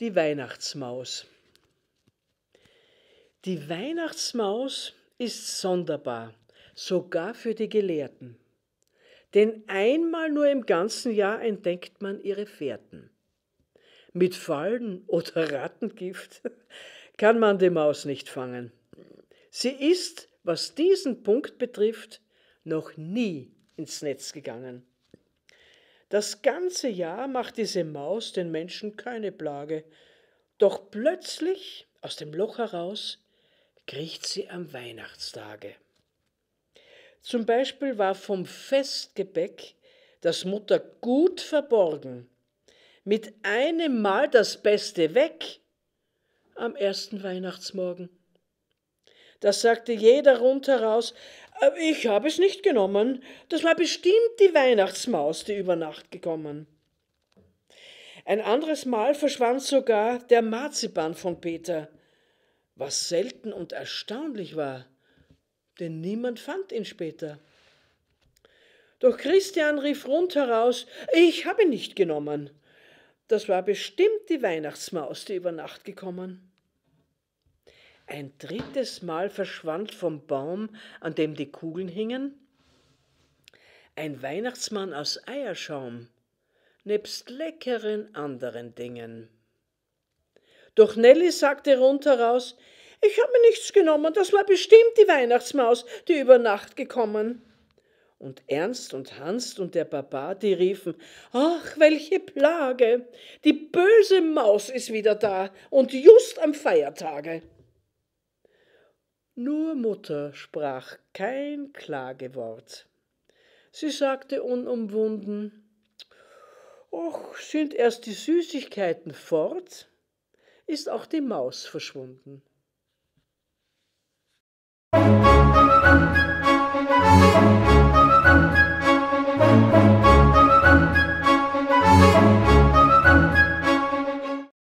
die Weihnachtsmaus. Die Weihnachtsmaus ist sonderbar, sogar für die Gelehrten. Denn einmal nur im ganzen Jahr entdeckt man ihre Fährten. Mit Fallen oder Rattengift kann man die Maus nicht fangen. Sie ist, was diesen Punkt betrifft, noch nie ins Netz gegangen. Das ganze Jahr macht diese Maus den Menschen keine Plage. Doch plötzlich, aus dem Loch heraus, kriecht sie am Weihnachtstage. Zum Beispiel war vom Festgebäck das Mutter gut verborgen, mit einem Mal das Beste weg am ersten Weihnachtsmorgen. Da sagte jeder rundheraus. Äh, ich habe es nicht genommen. Das war bestimmt die Weihnachtsmaus, die über Nacht gekommen. Ein anderes Mal verschwand sogar der Marzipan von Peter, was selten und erstaunlich war, denn niemand fand ihn später. Doch Christian rief rundheraus, ich habe ihn nicht genommen. Das war bestimmt die Weihnachtsmaus, die über Nacht gekommen. Ein drittes Mal verschwand vom Baum, an dem die Kugeln hingen, ein Weihnachtsmann aus Eierschaum, nebst leckeren anderen Dingen. Doch Nelly sagte rundheraus, ich habe nichts genommen, das war bestimmt die Weihnachtsmaus, die über Nacht gekommen. Und Ernst und Hans und der Papa, die riefen, ach, welche Plage, die böse Maus ist wieder da und just am Feiertage. Nur Mutter sprach kein Klagewort. Sie sagte unumwunden, Och, sind erst die Süßigkeiten fort, ist auch die Maus verschwunden.